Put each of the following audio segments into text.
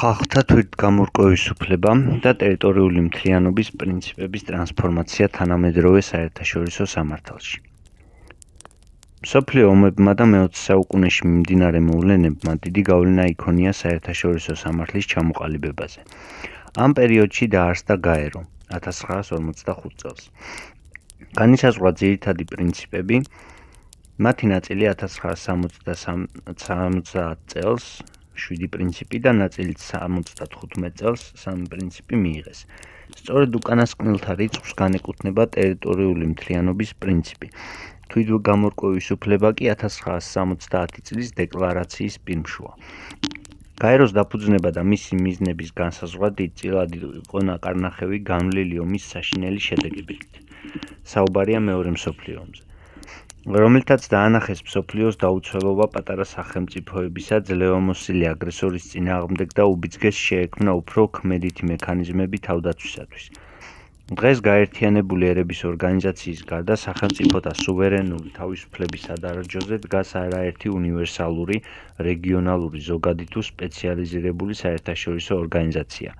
ხალხთა თვითგამორკვევის უფლება და ტერიტორიული მთლიანობის პრინციპების ტრანსფორმაცია თანამედროვე საერთაშორისო სამართალში. სოფლიო ომებმა და მე-20 საუკუნეში მიმდინარე მოვლენებმა დიდი გავლენა იქონია საერთაშორისო სამართლის ჩამოყალიბებაზე. ამ პერიოდში დაარსდა გაერო 1955 წელს. განისაზღვრა ძირითადი პრინციპები მათი ნაწილი 1963 წელს შვიდი პრინციპი და ნაწილით 75 წელს სამი პრინციპი მიიღეს. სწორედ უკანასკნელთა რიცხვს განეკუთვნება ტერიტორიული მთლიანობის პრინციპი. თვითონ გამორკვევის უფლება კი 1970 წლის დეკლარაციის პირმშოა. კაიროს დაფუძნება და მისი მიზნების განსაზღვრა დიდწილად იყონა კარნახევი განვლილი ომის საშინელი შედეგებით. საუბარია მეორე მსოფლიო ომზე. რომელთაც დაანახეს მსოფლიოს დაუცველობა პატარა სახელმწიფოებისა ძლევამოსილი აგრესორის წინააღმდეგ და უბიძგეს შეექმნა უფრო კმედიტი მექანიზმები თავდაცვისათვის. დღეს გაერთიანებული ერების ორგანიზაციის გარდა სახელმწიფოთა სუვერენული თავისუფლების სადარაჯოზე დგას არაერთი უნივერსალური, რეგიონალური, ზოგადი თუ სპეციალიზირებული საერთაშორისო ორგანიზაცია.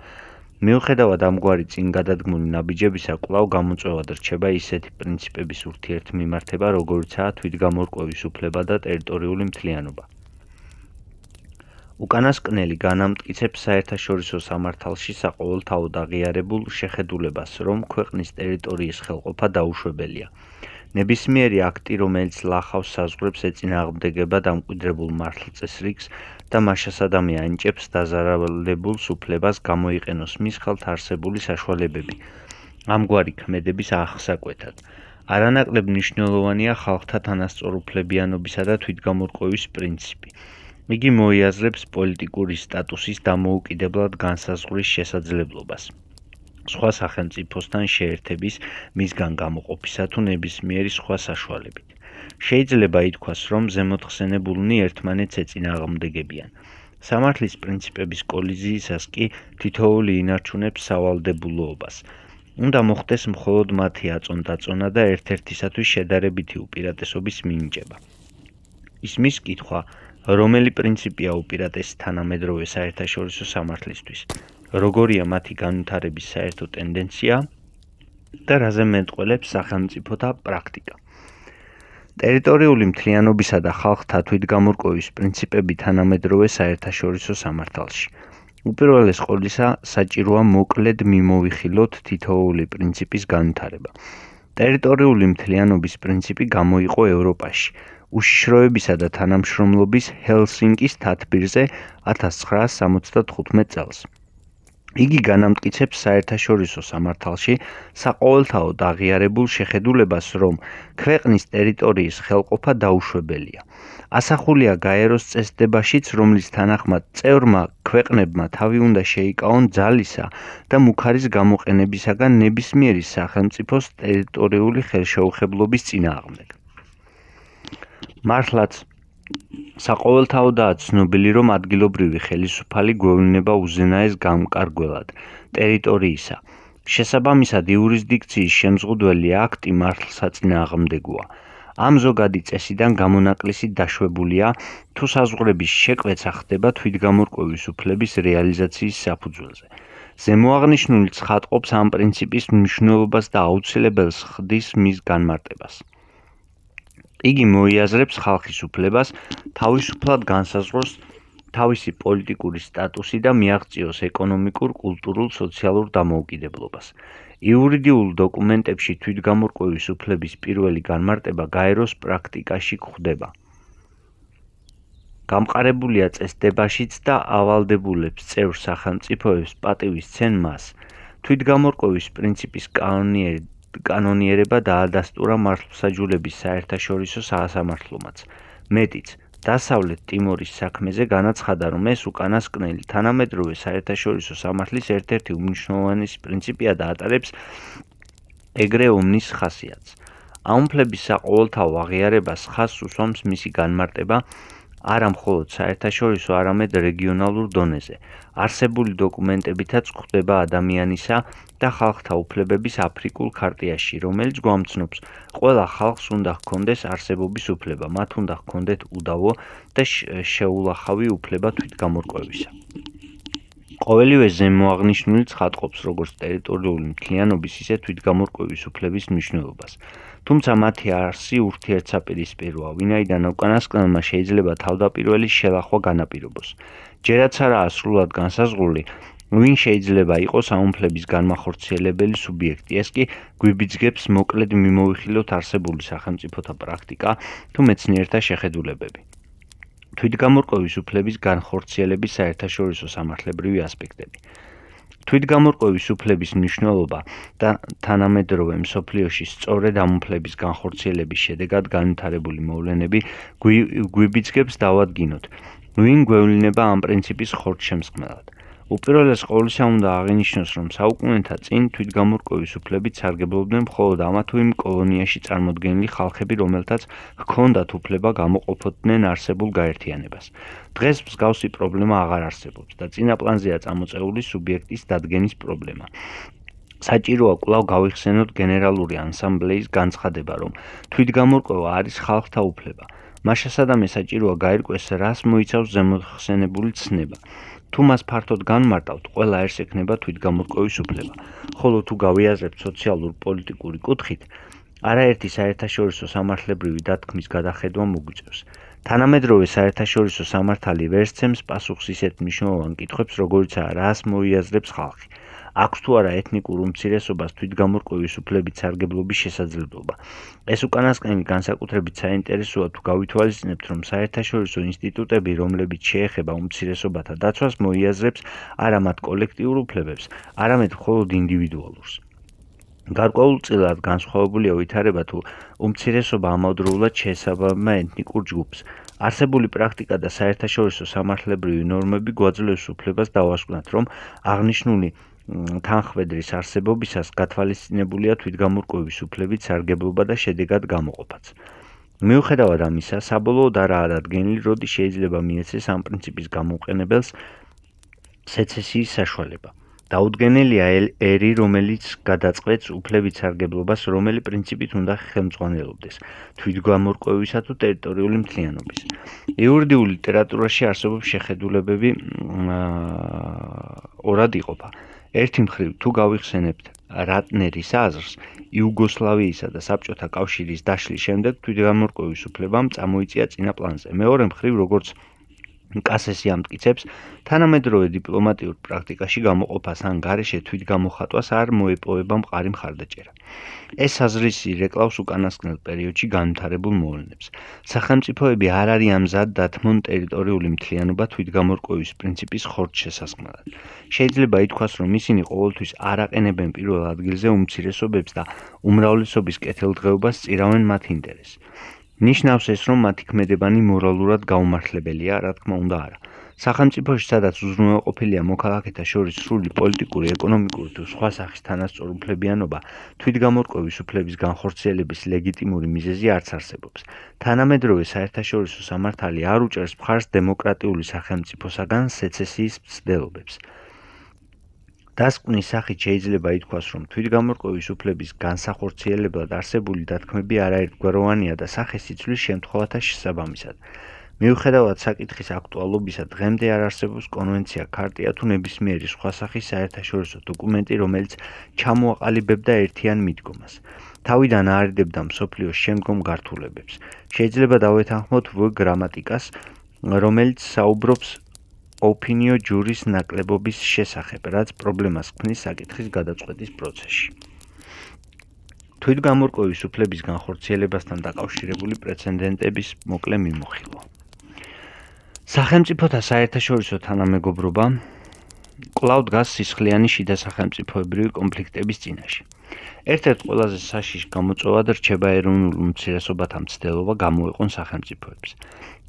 მიუხედავად ამგვარი წინ გადადგმული ნაბიჯებისა, კვლავ გამოწვევად რჩება ისეთი პრინციპების ურთიერთმიმართება, როგორიცაა თვითგამორკვევის უფლება და ტერიტორიული მთლიანობა. უკანასკნელი განამტკიცებს საერთაშორისო სამართალში საყოველთაოდ აღიარებულ შეხედულებას, რომ ქვეყნის ტერიტორიის ხელყოფა დაუშვებელია. ნებისმიერი აქტი, რომელიც ლახავს საზღვრებს ეწინააღმდეგება დამკვიდრებულ მართლწესრიგს, და მასშას ადამიანი ჭებს დაზარალებულს უფლებას გამოიყენოს მის ხალთ არსებული საშუალებები ამგვარი ქმედების აღსაკვეთად არანაკლებ მნიშვნელოვანია ხალხთა თანასწორუფლებიანობისა და თვითგამორკვევის პრინციპი იგი მოიაზრებს პოლიტიკური სტატუსის დამოუკიდებლად განსაზღვრის შესაძლებლობას სხვა სახელმწიფოსთან შეერთების მისგან გამოყოფისა თუ ნებისმიერი სხვა საშუალებით. შეიძლება ითქვას, რომ ზემოთხსენებულნი ერთმანეთს ეწინააღმდეგებიან. სამართლის პრინციპების კოლიზიისას კი თითოეული ინარჩუნებს სავალდებულოობას. უნდა მოხდეს მხოლოდ მათი აწონდაწონა და ერთ-ერთისათვის შედარებითი უპირატესობის მინიჭება. ისმის კითხვა, რომელი პრინციპია უპირატესი თანამედროვე საერთაშორისო სამართლისთვის? როგორია მათი განვითარების საერთო ტენდენცია და რაზე მეტყოლებს სახელმწიფოთა პრაქტიკა. ტერიტორიული მთლიანობისა და ხალხთა თვითგამორკვევის პრინციპები თანამედროვე საერთაშორისო სამართალში. უპირველეს ყოვლისა, საჭიროა მოკლედ მიმოვიხილოთ თითოეული პრინციპის განვითარება. ტერიტორიული მთლიანობის პრინციპი გამოიყო ევროპაში. უშიშროებისა და თანამშრომლობის ჰელსინკის თათბირზე 1975 წელს იგი განამტკიცებს საერთაშორისო სამართალში საყოველთაო დაღიარებულ შეხედულებას, რომ ქვეყნის ტერიტორიის ხელყოფა დაუშვებელია. ასახულია გაეროს წესდებაშიც, რომლის თანახმად წევრმა ქვეყნებმა თავი უნდა შეიკავონ ძალისა და მუხარის გამოყენებისაგან ნებისმიერი სახელმწიფოს ტერიტორიული ხელშეუხებლობის წინააღმდეგ. მართლაც საყოველთაოდაა ცნობილი, რომ ადგილობრივი ხელისუფალი გვევლინება უზენაეს გამკარგველად ტერიტორიისა. შესაბამისად, იურისდიქციის შემზღუდველი აქტი მართლსაწინააღმდეგოა. ამ ზოგადი წესიდან გამონაკლისი დაშვებულია, თუ საზღვრების შეკვეცა ხდება თვითგამორკვევის უფლების რეალიზაციის საფუძველზე. ზემოაღნიშნული ცხადყოფს ამ პრინციპის მნიშვნელობას და აუცილებელს ხდის მის განმარტებას. იგი მოიაზრებს ხალხის უფლებას თავისუფლად განსაზღვროს თავისი პოლიტიკური სტატუსი და მიაღწიოს ეკონომიკურ, კულტურულ, სოციალურ დამოუკიდებლობას. იურიდიულ დოკუმენტებში თვითგამორკვევის უფლების პირველი განმარტება გაეროს პრაქტიკაში გვხვდება. გამყარებულია წესდებაშიც და ავალდებულებს წევრ სახელმწიფოებს პატივის ცენ მას. თვითგამორკვევის პრინციპის კანონიერი კანონიერება დაადასტურა მართლმსაჯულების საერთაშორისო საასამართლომაც. მეტიც, დასავლეთ ტიმორის საქმეზე განაცხადა, რომ ეს უკანასკნელი თანამედროვე საერთაშორისო სამართლის ერთ-ერთი უმნიშვნელოვანესი პრინციპია და ატარებს ეგრეომნის ხასიათს. აუმფლების საყოველთაო აღიარება ხას უსვამს მისი განმარტება და არა მხოლოდ საერთაშორისო არამედ რეგიონალურ დონეზე. არსებული დოკუმენტებითაც ხვდება ადამიანისა და ხალხთა უფლებების აფრიკულ ქარტიაში, რომელიც გვამცნობს, ყველა ხალხს უნდა ჰქონდეს არსებობის უფლება, მათ უნდა ჰქონდეთ უდავო და შეულახავი უფლება თვითგამორკვევისა. ყოველივე ზემოაღნიშნული ცხადყოფს როგორც ტერიტორიული მთლიანობის, ისე თვითგამორკვევის უფლების მნიშვნელობას. თუმცა მათი არსი ურთიერთსაპირისპიროა, ვინაიდან უკანასკნელმა შეიძლება თავდაპირველი შელახვა განაპირობოს. ჯერაც არაა სრულად განსაზღვრული, ვინ შეიძლება იყოს აუმფლების განმახორციელებელი სუბიექტი. ეს კი გვიბიძგებს მოკლედ მიმოვიხილოთ არსებული სახელმწიფოთა პრაქტიკა თუ მეცნიერთა შეხედულებები. თვითგამორკვევის უფლების განხორციელების საერთაშორისო სამართლებრივი ასპექტები. თვითგამორყვევის უფლების მნიშვნელობა და თანამედროვე მსოფლიოში სწორედ ამ უფლების განხორციელების შედეგად განვითარებული მოვლენები გვიბიძგებს დავადგინოთ ვინ გვევლინება ამ პრინციპის ხორცშემსხმელად უპირველეს ყოვლისა უნდა აღინიშნოს, რომ საუკუნეთა წინ თვითგამორკვევის უფლებით სარგებლობდნენ მხოლოდ ამა თუ იმ კოლონიაში წარმოდგენილი ხალხები, რომელთაც ჰქონდათ უფლება გამოყოფოდნენ არსებულ გაერთიანებას. დღეს მსგავსი პრობლემა აღარ არსებობს და წინა პლანზეა წამოწეული სუბიექტის დადგენის პრობლემა. საჭიროა კვლავ გავიხსენოთ გენერალური ანსამბლეის განცხადება, რომ თვითგამორკვევა არის ხალხთა უფლება. მაშასადამე საჭიროა გაირკვეს, რას მოიცავს ზემოხსენებული ცნება. თუ მას ფართოდ განმარტავთ, ყველა ერთს ექნება თვითგამოწყობის უფლება. ხოლო თუ გავიაზრებთ სოციალურ-პოლიტიკური კუთხით, არაერთი საერთაშორისო სამართლებრივი დათქმის გადახედვა მოგვიწევს. თანამედროვე საერთაშორისო სამართალი ვერცემს პასუხს ისეთ მნიშვნელოვან კითხვებს, როგორიცაა რას მოიაზრებს ხალხი, აქვს თუ არა ეთნიკურ უმცირესობას თვითგამორკვევის უფლებით სარგებლობის შესაძლებლობა. ეს უკანასკნელი განსაკუთრებით საინტერესოა თუ გავითვალისწინებთ, რომ საერთაშორისო ინსტიტუტები, რომლებიც შეეხება უმცირესობათა დაცვას, მოიაზრებს არა მათ კოლექტიურ უფლებებს, არამედ მხოლოდ ინდივიდუალურს. გარკვეულ წილად განსხვავებულია ვითარება თუ უმცირესობა ამავდროულად შეესაბამება ეთნიკურ ჯგუფს. არსებული პრაქტიკა და საერთაშორისო სამართლებრივი ნორმები გვაძლევს უფლებას დავასკვნათ, რომ აღნიშნული თანხმედრის არსებობისას გათვალისწინებულია თვითგამორკვევის უფლებით სარგებლობა და შედეგად გამოყოფაც. მიუხედავად ამისა, საბოლოოდ არ არადგენილი როდი შეიძლება მიეცეს ამ პრინციპის გამოყენებელს სეცესიის საშუალება. დაუდგენელია ერი, რომელიც გადაწყვეტს უფლებით სარგებლობას, რომელი პრინციპით უნდა ხელმძღვანელობდეს თვითგამორკვევისა თუ ტერიტორიული მთლიანობის. იურიდიული ლიტერატურაში არსებობს შეხედულებები აა ორად იყოფა. ერთი მხრივ თუ გავიხსენებთ რატნერის აზრს იუგოსლავიისა და საბჭოთა კავშირის დაშლის შემდეგ თვითგამორკვევის უფლებამ წამოიწია წინა პლანზე მეორე მხრივ როგორც კასესი ამტკიცებს თანამედროვე დიპლომატიურ პრაქტიკაში გამოყოფას ან გარეშე თვითგამოხატვას არ მოეპოვება მყარი მხარდაჭერა. ეს აზრისი რეკლავს უკანასკნელ პერიოდში განვითარებულ მოვლენებს. სახელმწიფოები არ არის ამზად დათმონ ტერიტორიული მთლიანობა თვითგამორკვევის პრინციპის ხორცშესასმელად. შეიძლება ითქვას, რომ ისინი ყოველთვის არაყენებენ პირველ ადგილზე უმცირესობებს და უმრავლესობის კეთილდღეობას წირავენ მათ ინტერესს. ნიშნავს ეს, რომ მათი ქმედებანი მორალურად გაუმართლებელია, რა თქმა უნდა არა. სახელმწიფოში, სადაც უზრუნველყოფილია მოქალაქეთა შორის სრული პოლიტიკური, ეკონომიკური თუ სხვა სახის თანასწორ უფლებიანობა, თვითგამორკვევის უფლების განხორციელების ლეგიტიმური მიზეზი არც არსებობს. თანამედროვე საერთაშორისო სამართალი არ უჭერს მხარს დემოკრატიული სახელმწიფოსგან სეცესიის მცდელობებს. დასკვნის სახით შეიძლება ითქვას, რომ თვითგამორკვევის უფლების განსახორციელებლად არსებული დათქმები არაერთგვაროვანია და სახესიცვლის შემთხვევათა შესაბამისად. მიუხედავად საკითხის აქტუალობისა, დღემდე არ არსებობს კონვენცია, ქარტია თუ ნებისმიერი სხვა სახის საერთაშორისო დოკუმენტი, რომელიც ჩამოაყალიბებდა ერთიან მიდგომას. თავიდან არიდებდა მსოფლიოს შემდგომ გართულებებს. შეიძლება დავეთანხმოთ ვ გრამატიკას, რომელიც საუბრობს ოფინიო ჯურის ნაკლებობის შესახებ, რაც პრობლემას ქმნის საკითხის გადაწყვეტის პროცესში. თვითგამორკვევის უფლების განხორციელებასთან დაკავშირებული პრეცედენტების მოკლე მიმოხილვა. სახელმწიფოთა საერთაშორისო თანამეგობრობა კлауდ გას სისხლიანი შიდა სახელმწიფოებრივი კონფლიქტების წინაშე. ერთ-ერთი ყველაზე საშიშ გამოწვევად რჩება ეროვნულ უმცირესობათა მცდელობა გამოეყონ სახელმწიფოებს.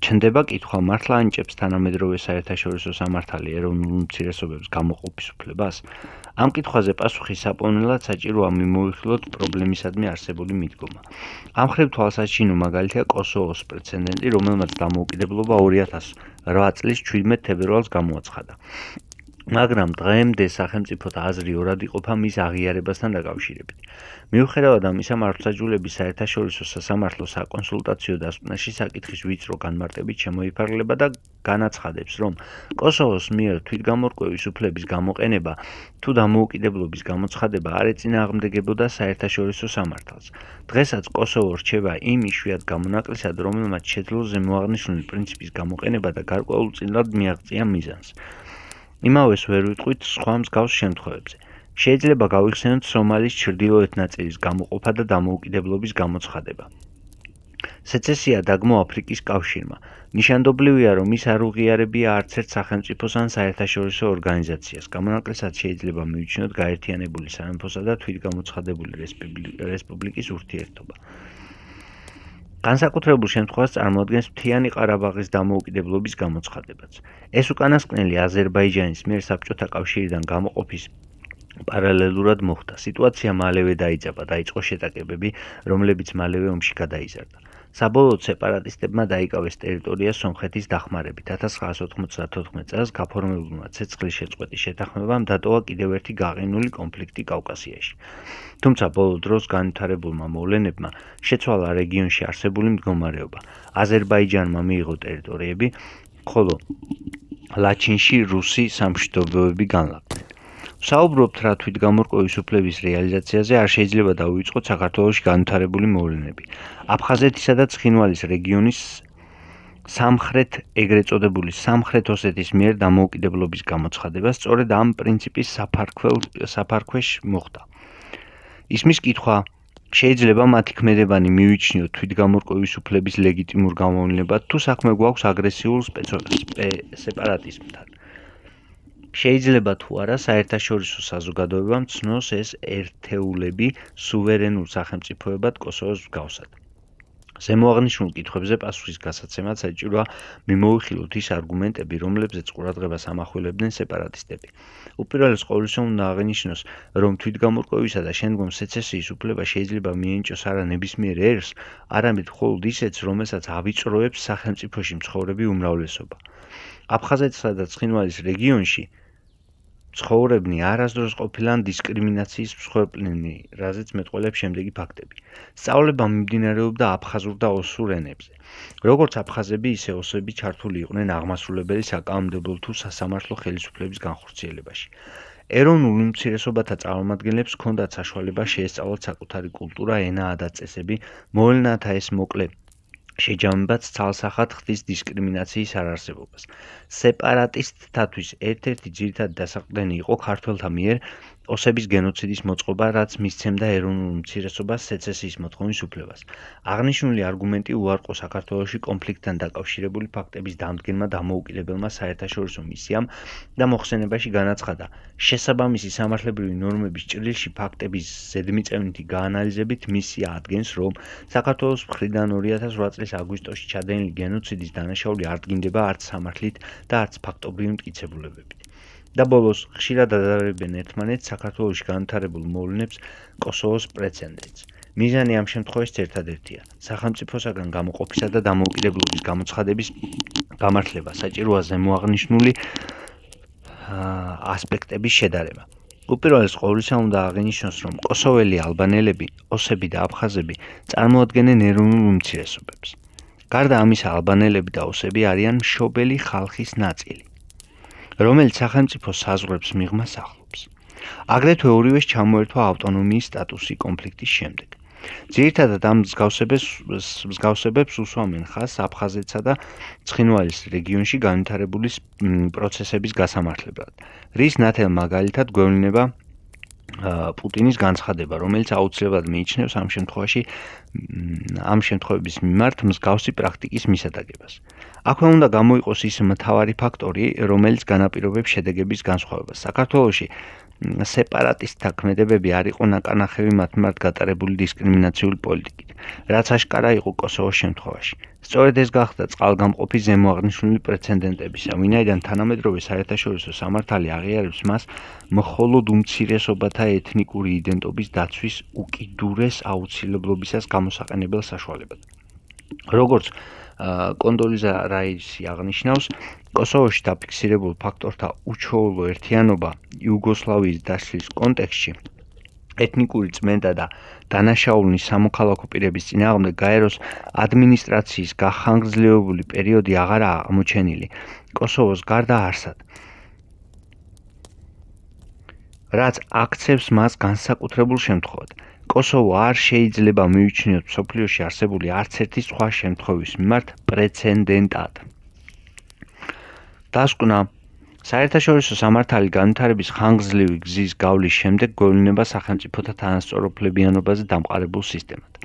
ჩნდება კითხვა მართლა ანიჭებს თანამედროვე საერთაშორისო სამართალი ეროვნულ უმცირესობებს გამოყოფის უფლებას? ამ კითხვაზე პასუხი საპონელად საჭიროა მიმოიხილოთ პრობლემისადმი არსებული მიდგომა. ამხრივ თვალსაჩინო მაგალითია კოსოვოს პრეცედენტი, რომელმაც დამოუკიდებლობა 2008 წლის 17 თებერვალს გამოაცხადა. მაგრამ დღემდე სახელმწიფოთა აზრი ორად იყოფა მის აღიარებასთან დაკავშირებით. მიუხედავად ამისა, მართლმსაჯულების საერთაშორისო სასამართლო საკონსულტაციო დასკვნაში საკითხის ვიწრო განმარტებით შემოიფარგლება და განაცხადებს, რომ კოსოვოს მიერ თვითგამორკვევის უფლების გამოყენება თუ დამოუკიდებლობის გამოცხადება არ ეწინააღმდეგებოდა საერთაშორისო სამართალს. დღესაც კოსოვო რჩება იმ ისუათ გამონაკლისად, რომელმაც შეძლო ზემოაღნიშნული პრინციპის გამოყენება და გარკვეულწილად მიაღწია მიზანს. იმავეს ვერ ვიტყვით სხვა მსგავს შემთხვევებზე. შეიძლება გავიხსენოთ სომალის ჩრდილოეთ ნაწილის გამოყოფა და დამოუკიდებლობის გამოცხადება. სეცესია დაგმო აფრიკის კავშირმა. ნიშანდობლივია, რომ ის არ უღიარებია არც ერთ სახელმწიფოს ან საერთაშორისო ორგანიზაციას. გამონაკლისად შეიძლება მივიჩნიოთ გაერთიანებული სამეფოსა და თვითგამოცხადებული რესპუბლიკის ურთიერთობა. განსაკუთრებულ შემთხვევას წარმოადგენს მთიანი ყარაბაღის დამოუკიდებლობის გამოცხადებაც. ეს უკანასკნელი აზერბაიჯანის მიერ საბჭოთა კავშირიდან გამოყოფის პარალელურად მოხდა. სიტუაცია მალევე დაიძაბა, დაიწყო შეტაკებები, რომლებიც მალევე ომში გადაიზარდა. საბოლოოდ სეპარატისტებმა დაიკავეს ტერიტორია სომხეთის დახმარებით. 1994 წელს გაფორმებულმა ცეცხლის შეწყვეტის შეთანხმებამ დატოვა კიდევ ერთი გაყინული კონფლიქტი კავკასიაში. თუმცა ბოლო დროს განვითარებულმა მოვლენებმა შეცვალა რეგიონში არსებული მდგომარეობა. აზერბაიჯანმა მიიღო ტერიტორიები, ხოლო ლაჩინში რუსი სამშვიდობოები განლაგდნენ. საუბრობთ რა თვით გამორკვევის უფლების რეალიზაციაზე არ შეიძლება დავიწყოთ საქართველოსი განვითარებული მოვლენები. აფხაზეთისა და ცხინვალის რეგიონის სამხრეთ ეგრეთ წოდებული სამხრეთ ოსეთის მიერ დამოუკიდებლობის გამოცხადება სწორედ ამ პრინციპის საფარქველ საფარქვეში მოხდა. ისმის კითხვა შეიძლება მათი ქმედებანი მიიჩნიოთ თვითგამორკვევის უფლების ლეგიტიმურ გამოვლენებად თუ საქმე გვაქვს აგრესიულ სპეცოდ სპე სეპარატიზმთან. შეიძლება თუ არა საერთაშორისო საზოგადოებამ ცნოს ეს ერთეულები სუვერენულ სახელმწიფოებად კოსოვოს გავსად. ზემოაღნიშნულ კითხებზე პასუხის გასაცემად საჭიროა მიმოიხილოთ ის არგუმენტები, რომლებზეც ყურადღებას ამახვილებდნენ სეპარატისტები. უპირველეს ყოვლისა უნდა აღინიშნოს, რომ თვითგამორკვევისა და შემდგომ სეცესიის უფლება შეიძლება მიენიჭოს არა ნებისმიერ ერს, არამედ მხოლოდ ისეთს, რომელსაც ავიწროებს სახელმწიფოში მცხოვრები უმრავლესობა. აფხაზეთსა და ცხინვალის რეგიონში ცხოვრებნი არასდროს ყოფილან დისკრიმინაციის მსხვერპლნი, რაზეც მეტყოლებს შემდეგი ფაქტები. სწავლება მიმდინარეობდა აფხაზურ და ოსურ ენებზე. როგორც აფხაზები, ისე ოსები ჩართული იყვნენ აღმასრულებელი საკანონმდებლო თუ სასამართლო ხელისუფლების განხორციელებაში. ეროვნულ უმცირესობათა წარმომადგენლებს ჰქონდათ საშუალება შეესწავლათ საკუთარი კულტურა, ენა და წესები, მოვლენათა ეს მოკლე შეჯამებაც თალსახად ხდის დისკრიმინაციის არარსებობას. სეპარატისტთათვის ერთ-ერთი ძირითადი დასაყრდენი იყო ქართველთა მიერ ოსების გენოციდის მოწყობა, რაც მისცემდა ეროვნულ მცირესობას სეცესიის მოთხოვნის უფლებას. აღნიშნული არგუმენტი უარყო საქართველოს კონფლიქტთან დაკავშირებული ფაქტების დამდგენმა დამოუკიდებელმა საერთაშორისო მისიამ და მოხსენებაში განაცხადა. შესაბამისი სამართლებრივი ნორმების ჭრილში ფაქტების ზედმიწევნითი გაანალიზებით მისია ადგენს, რომ საქართველოს მხრიდან 2008 წლის აგვისტოში ჩადენილი გენოციდის დანაშაული არ დგინდება არც სამართლით და არც ფაქტობრივი მტკიცებულებებით. და ბოლოს ხშირად ადარებენ ერთმანეთს საქართველოსი განთარებულ მოვლენებს კოსოვოს პრეცედენტს. მიზანი ამ შემთხვევაში ერთადერთია, სახელმწიფოსგან გამოყოფისა და დამოუკიდებლობის გამოცხადების გამართლება, საჭიროა ზემოაღნიშნული ასპექტების შედარება. უპირველეს ყოვლისა უნდა აღინიშნოს, რომ კოსოველი ალბანელები, ოსები და აფხაზები წარმოადგენენ ეროვნულ უმცირესობებს. გარდა ამისა, ალბანელები და ოსები არიან შობელი ხალხის ნაწილი. რომელიც სახელმწიფო საზღვრებს მიღმას ახლობს. აგრეთვე ორივეს ჩამოერთვა ავტონომიის სტატუსი კონფლიქტის შემდეგ. ძირითადად ამ მსგავსებებს მსგავსებებს უსვამენ ხას აფხაზეთსა და ცხინვალის რეგიონში განვითარებული პროცესების გასამართლებლად. რის ნათელ მაგალითად გვევლინება პუტინის განცხადება, რომელიც აუცილებლად მიიჩნევს ამ შემთხვევაში ამ შემთხვევების მიმართ მსგავსი პრაქტიკის მისადაგებას. აქვე უნდა გამოიყოს ის მთავარი ფაქტორი, რომელიც განაპირობებს შედეგების განსხვავებას. საქართველოში სეპარატისტთა ქმედებები არ იყო ნაკანახები მათ მიმართ გატარებული დისკრიმინაციული პოლიტიკით, რაც აშკარა იყო კოსოვოს შემთხვევაში. სწორედ ეს გახდა წყალგამყოფი ზემოაღნიშნული პრეცედენტებისა, ვინაიდან თანამედროვე საერთაშორისო სამართალი აღიარებს მას მხოლოდ უმცირესობათა ეთნიკური იდენტობის დაცვის უკიდურეს აუცილებლობისას გამოსაყენებელ საშუალებად. როგორც კონდოლიზა რაისი აღნიშნავს კოსოვოში დაფიქსირებულ ფაქტორთა უჩვეულო ერთიანობა იუგოსლავიის დაშლის კონტექსტში ეთნიკური წმენდა და დანაშაულნი სამოქალაქო პირების წინააღმდეგ გაეროს ადმინისტრაციის გახანგრძლივებული პერიოდი აღარა აღმოჩენილი კოსოვოს გარდა არსად რაც აქცევს მას განსაკუთრებულ შემთხვევად კოსოვო არ შეიძლება მიიჩნიოს სოფლიოში არსებული არც ერთი სხვა შემთხვევის მიმართ პრეცედენტად. დასკვნა საერთაშორისო სამართალი განვითარების ხანგრძლივი გზის გავლის შემდეგ გვევლინება სახელმწიფოთა თანასწორფლებიანობაზე დამყარებულ სისტემად,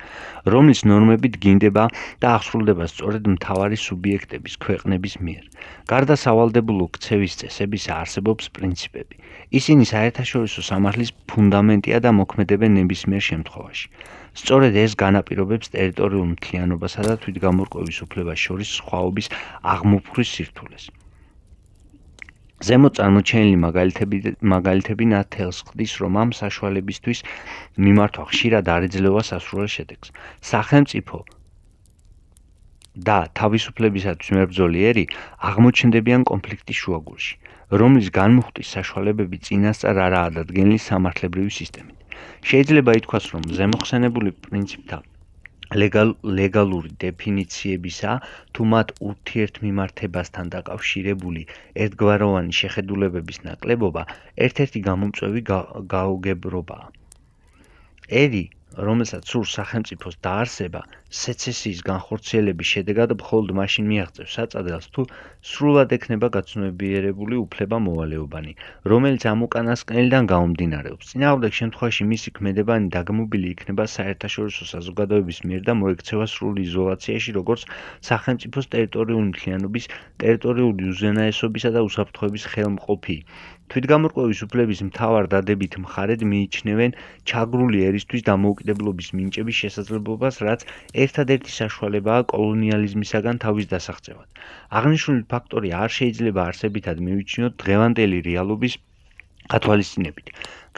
რომლის ნორმები დგინდება და აღსრულდება სწორედ მთავარი სუბიექტების ქვეყნების მიერ. გარდა სავალდებულო ქცევის წესებისა არსებობს პრინციპები. ისინი საერთაშორისო სამართლის ფუნდამენტია და მოქმედებენ ნებისმიერ შემთხვევაში. სწორედ ეს განაპირობებს ტერიტორიულ მთლიანობასა და თვითგამორკვევის უფლებას შორის სხვაობის აღმოფხვრის სირთულეს. ზემოთ წარმოჩენილი მაგალითები მაგალითები ნათელს ხდის, რომ ამ საშუალებისთვის მიმართვა ხშირად არეძლევა სასურველ შედეგს. სახელმწიფო და თავისუფლებისათვის მებრძოლიერი აღმოჩნდებიან კონფლიქტის შუაგულში, რომლის განმუხტვის საშუალებები წინასწარ არაა დადგენილი სამართლებრივი სისტემით. შეიძლება ითქვას, რომ ზემოხსენებული პრინციპთა ლეგალ ლეგალური დეფინიციებისა თუ მათ ურთიერთმიმართებასთან დაკავშირებული ერთგვაროვანი შეხედულებების ნაკლებობა ერთ-ერთი გამომწვევი გაუგებრობაა. ერი რომელსაც სურს სახელმწიფოს დაარსება, სეცესიის განხორციელების შედეგად მხოლოდ მაშინ მიაღწევს საწადელს, თუ სრულად ექნება გაცნობიერებული უფლება მოვალეობანი, რომელიც ამ უკანასკნელიდან გამომდინარეობს. წინააღმდეგ შემთხვევაში მისი ქმედებანი დაგმობილი იქნება საერთაშორისო საზოგადოების მიერ და მოექცევა სრული იზოლაციაში, როგორც სახელმწიფოს ტერიტორიული მთლიანობის, ტერიტორიული უზენაესობისა და უსაფრთხოების ხელმყოფი. თვითგამორკვევის უფლების მთავარ დადებით მხარედ მიიჩნევენ ჩაგრული ერისთვის და მოკ დამოუკიდებლობის მინიჭების შესაძლებლობას, რაც ერთადერთი საშუალებაა კოლონიალიზმისაგან თავის დასაღწევად. აღნიშნული ფაქტორი არ შეიძლება არსებითად მივიჩნიოთ დღევანდელი რეალობის გათვალისწინებით.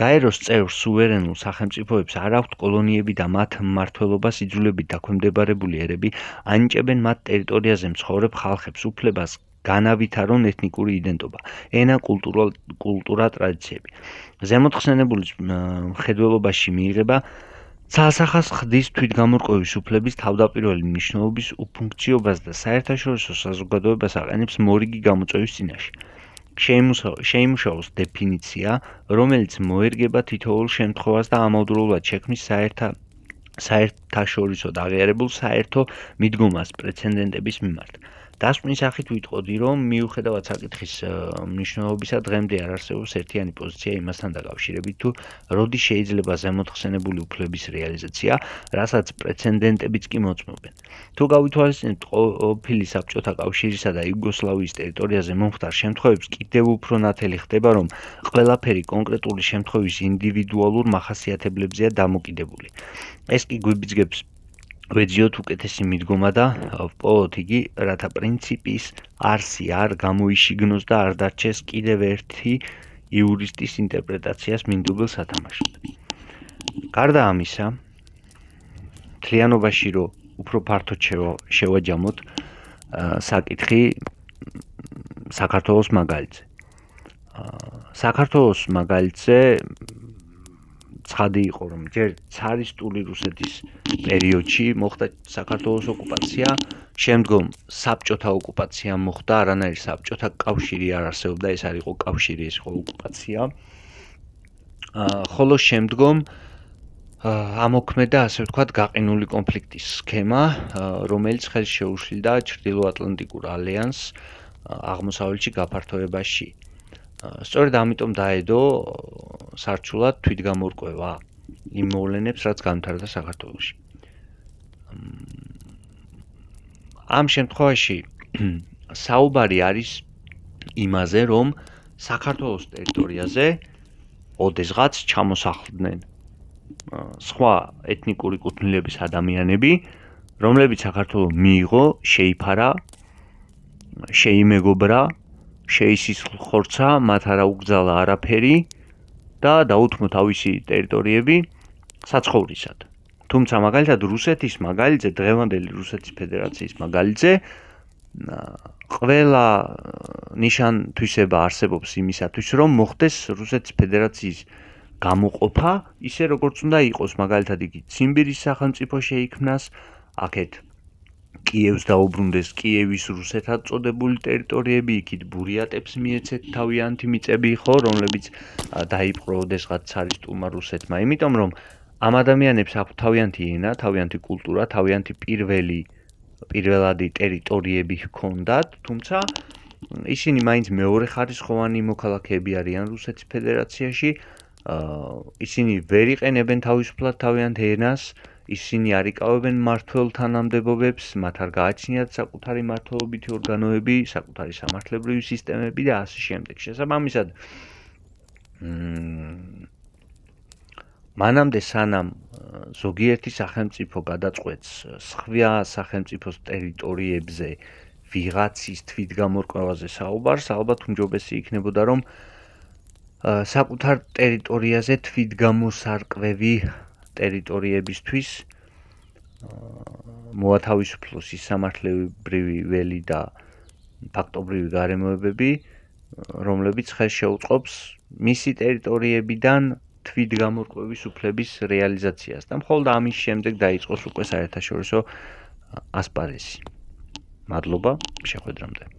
გაეროს წევრ სუვერენულ სახელმწიფოებს არ აქვთ კოლონიები და მათ მმართველობას იძულებით დაქვემდებარებული ერები ანიჭებენ მათ ტერიტორიაზე მცხოვრებ ხალხებს უფლებას განავითარონ ეთნიკური იდენტობა, ენა, კულტურა, კულტურა, ტრადიციები. ზემოთხსენებული ხედველობაში მიიღება სასახას ხდის თვითგამორკვევის უფლების თავდაპირველი მნიშვნელობის უფუნქციობას და საერთაშორისო საზოგადოებას აყენებს მორიგი გამოწვევის წინაშე. შეიმუშავოს დეფინიცია, რომელიც მოერგება თითოეულ შემთხვევას და ამავდროულად შექმნის საერთა საერთაშორისო დაღიარებულ საერთო მიდგომას პრეცედენტების მიმართ. დასმის სახით ვიტყოდი რომ მიუხედავად საკითხის მნიშვნელობისა დღემდე არ არსებობს ერთიანი პოზიცია იმასთან დაკავშირებით თუ როდი შეიძლება ზემოთხსენებული უფლების რეალიზაცია რასაც პრეცედენტებიც კი მოწმობენ თუ გავითვალისწინებთ ფილი საბჭოთა კავშირისა და იუგოსლავიის ტერიტორიაზე მომხდარ შემთხვევებს კიდევ უფრო ნათელი ხდება რომ ყველაფერი კონკრეტული შემთხვევის ინდივიდუალურ მახასიათებლებზეა დამოკიდებული ეს კი გვიბიძგებს ვეძიოთ უკეთესი მიდგომა და ვპოვოთ იგი, რათა პრინციპის არსი არ გამოიშიგნოს და არ დარჩეს კიდევ ერთი იურისტის ინტერპრეტაციას მიმდებელ სათამაშოდ. გარდა ამისა, თლიანობაში რომ უფრო ფართო შევაჯამოთ საკითხი საქართველოს მაგალითზე. აა საქართველოს მაგალითზე ცადი იყო რომ ჯერ царისტული რუსეთის პერიოდში მოხდა საქართველოს ოკუპაცია, შემდგომ საბჭოთა ოკუპაცია მოხდა, არანაირ საბჭოთა კავშირი არ არსებობდა, ეს არ იყო კავშირი, ეს იყო ოკუპაცია. აა ხოლო შემდგომ ამოქმედა ასე ვთქვათ გაყინული კონფლიქტის სქემა, რომელიც ხელს შეუშლიდა ჩრდილო ატლანტიკურ ალიანსს აღმოსავლეთში გაფართოებაში. აა სწორედ ამიტომ დაედო სარჩულად თვითგამორკვევა იმ მოვლენებს, რაც განვითარდა საქართველოში. ამ შემთხვევაში საუბარი არის იმაზე, რომ საქართველოს ტერიტორიაზე ოდესღაც ჩამოსახლდნენ სხვა ეთნიკური კუთვნილების ადამიანები, რომლებიც საქართველოს მიიღო, შეიფარა, შეიმეგობრა შეისის ხორცა, მათ არა უგძალა არაფერი და დაუთმო თავისი ტერიტორიები საცხოვრისად. თუმცა მაგალითად რუსეთის მაგალითზე, დღევანდელი რუსეთის ფედერაციის მაგალითზე, ყველა ნიშანთვისება არსებობს იმისათვის, რომ მოხდეს რუსეთის ფედერაციის გამოყოფა, ისე როგორც უნდა იყოს, მაგალითად იგი ციმბირის სახელმწიფო შეიქმნას, აქეთ კიევს დაუბრუნდეს კიევის რუსეთად წოდებული ტერიტორიები, იქით ბურიატებს მიეცეთ თავიანთი მიწები, ხო, რომლებიც დაიპყროდეს რაც ცარისტულმა რუსეთმა, იმიტომ რომ ამ ადამიანებს აქვთ თავიანთი ენა, თავიანთი კულტურა, თავიანთი პირველი პირველადი ტერიტორიები ჰქონდათ, თუმცა ისინი მაინც მეორე ხარისხოვანი მოქალაქეები არიან რუსეთის ფედერაციაში. აა ისინი ვერ იყენებენ თავისუფლად თავიანთ ენას, ისინი არ იკავებენ მართლ თანამდებობებს, მათ არ გააჩნიათ საკუთარი მართლობითი ორგანოები, საკუთარი სამართლებრივი სისტემები და ასე შემდეგ. შესაბამისად, მანამდე სანამ ზოგიერთი სახელმწიფო გადაწყვეტს სხვა სახელმწიფოს ტერიტორიებზე ვიღაცის თვითგამორკვევაზე საუბარს, ალბათ უმჯობესი იქნებოდა რომ საკუთარ ტერიტორიაზე თვითგამოსარკვევი ტერიტორიებისთვის მოათავისუფლოს ის სამართლებრივი ველი და ფაქტობრივი გარემოებები, რომლებიც ხელს შეუწყობს მისი ტერიტორიებიდან თვითგამორკვევის უფლების რეალიზაციას და მხოლოდ ამის შემდეგ დაიწყოს უკვე საერთაშორისო ასპარესი. მადლობა, შეხვედრამდე.